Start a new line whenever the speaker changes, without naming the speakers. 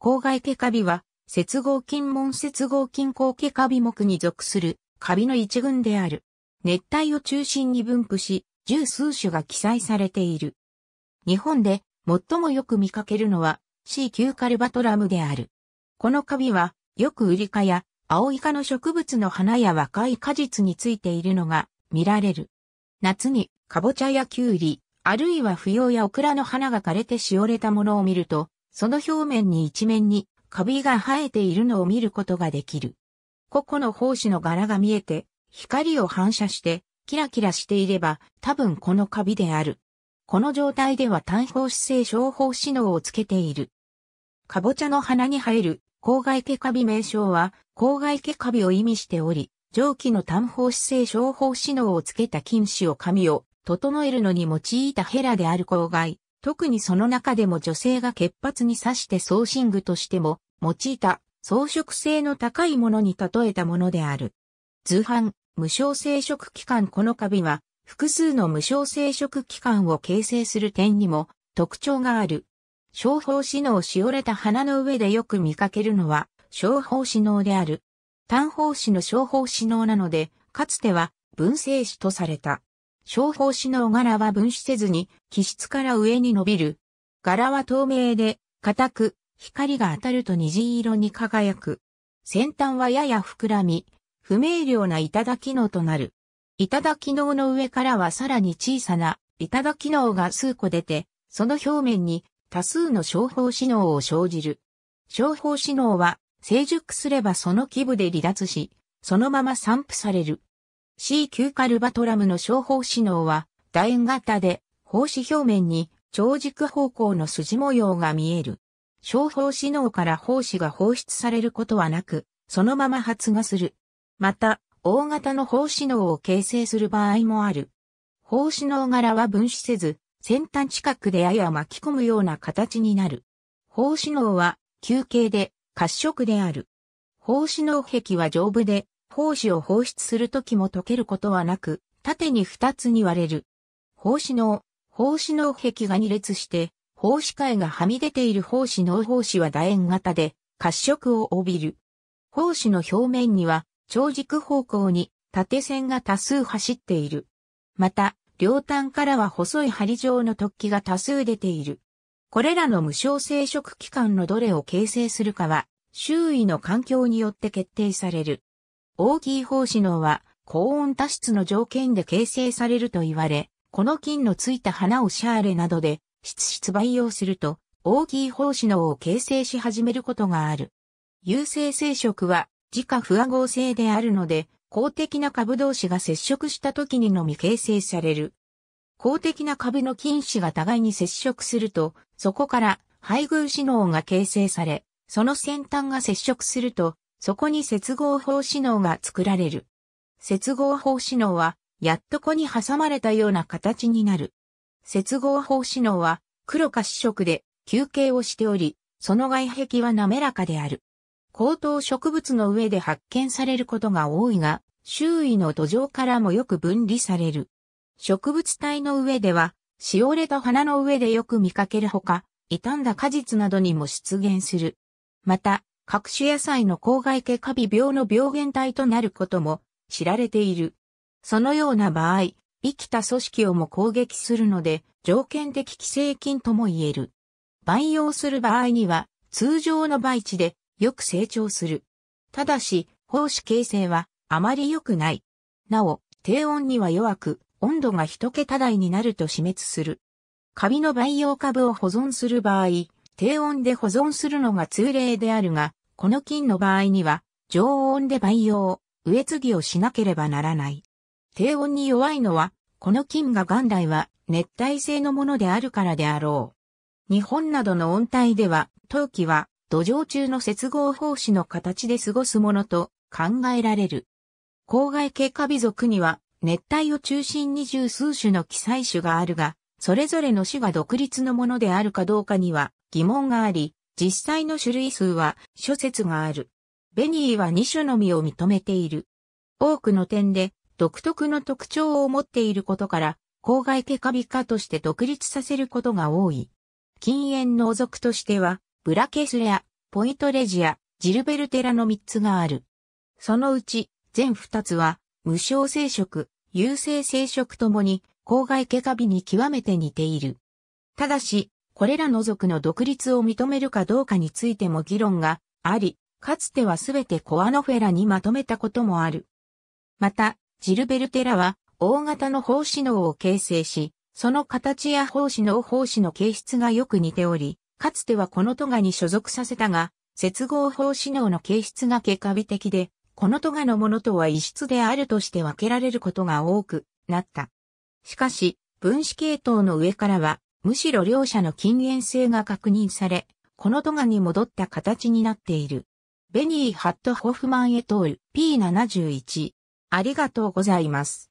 郊外毛カビは、接合菌門接合菌後毛カビ目に属するカビの一群である。熱帯を中心に分布し、十数種が記載されている。日本で最もよく見かけるのは C9 カルバトラムである。このカビは、よくウリ科や青イカの植物の花や若い果実についているのが見られる。夏にカボチャやキュウリ、あるいは不要やオクラの花が枯れてしおれたものを見ると、その表面に一面にカビが生えているのを見ることができる。個々の胞子の柄が見えて、光を反射して、キラキラしていれば、多分このカビである。この状態では単胞子性小胞子能をつけている。カボチャの花に生える、郊外毛カビ名称は、郊外毛カビを意味しており、蒸気の単胞子性小胞子能をつけた菌糸を紙を整えるのに用いたヘラである郊外特にその中でも女性が潔髪に刺して送信具としても用いた装飾性の高いものに例えたものである。図版、無償生殖器官このカビは複数の無償生殖器官を形成する点にも特徴がある。小胞死脳しおれた花の上でよく見かけるのは小胞死脳である。単胞子の小胞死脳なので、かつては分生死とされた。小胞子の柄は分子せずに、気質から上に伸びる。柄は透明で、硬く、光が当たると虹色に輝く。先端はやや膨らみ、不明瞭な機能となる。機能の上からはさらに小さな機能が数個出て、その表面に多数の小胞子能を生じる。小胞子能は成熟すればその基部で離脱し、そのまま散布される。C9 カルバトラムの小胞子脳は楕円型で胞子表面に長軸方向の筋模様が見える。小胞子脳から胞子が放出されることはなく、そのまま発芽する。また、大型の胞子脳を形成する場合もある。胞子脳柄は分子せず、先端近くでやや巻き込むような形になる。胞子脳は球形で褐色である。胞子脳壁は丈夫で胞子を放出するときも溶けることはなく、縦に2つに割れる。胞子脳、胞子脳壁が2列して、胞子界がはみ出ている胞子脳胞子は楕円型で、褐色を帯びる。胞子の表面には、長軸方向に縦線が多数走っている。また、両端からは細い針状の突起が多数出ている。これらの無償生殖器官のどれを形成するかは、周囲の環境によって決定される。大きい方子脳は高温多湿の条件で形成されると言われ、この菌のついた花をシャーレなどで質質培養すると、大きい胞子脳を形成し始めることがある。有性生殖は自家不和合性であるので、公的な株同士が接触した時にのみ形成される。公的な株の菌子が互いに接触すると、そこから配偶子脳が形成され、その先端が接触すると、そこに接合法指脳が作られる。接合法指脳は、やっとこに挟まれたような形になる。接合法指脳は、黒か紫色で、休憩をしており、その外壁は滑らかである。高等植物の上で発見されることが多いが、周囲の土壌からもよく分離される。植物体の上では、しおれた花の上でよく見かけるほか、傷んだ果実などにも出現する。また、各種野菜の公害系カビ病の病原体となることも知られている。そのような場合、生きた組織をも攻撃するので、条件的寄生菌とも言える。培養する場合には、通常の培地でよく成長する。ただし、胞子形成はあまり良くない。なお、低温には弱く、温度が一桁台になると死滅する。カビの培養株を保存する場合、低温で保存するのが通例であるが、この菌の場合には、常温で培養、植え継ぎをしなければならない。低温に弱いのは、この菌が元来は熱帯性のものであるからであろう。日本などの温帯では、陶器は土壌中の接合胞子の形で過ごすものと考えられる。郊外系カビ族には、熱帯を中心に十数種の記載種があるが、それぞれの種が独立のものであるかどうかには疑問があり、実際の種類数は諸説がある。ベニーは2種のみを認めている。多くの点で独特の特徴を持っていることから、郊外ケカビ科として独立させることが多い。禁煙の属としては、ブラケスレア、ポイトレジア、ジルベルテラの3つがある。そのうち、全2つは、無償生殖、有性生殖ともに、郊外ケカビに極めて似ている。ただし、これらの族の独立を認めるかどうかについても議論があり、かつてはすべてコアノフェラにまとめたこともある。また、ジルベルテラは、大型の胞子脳を形成し、その形や胞子脳胞子の形質がよく似ており、かつてはこのトガに所属させたが、接合胞子脳の形質が結果美的で、このトガのものとは異質であるとして分けられることが多くなった。しかし、分子系統の上からは、むしろ両者の禁煙性が確認され、このドガに戻った形になっている。ベニー・ハットホフマン・エトール P71。ありがとうございます。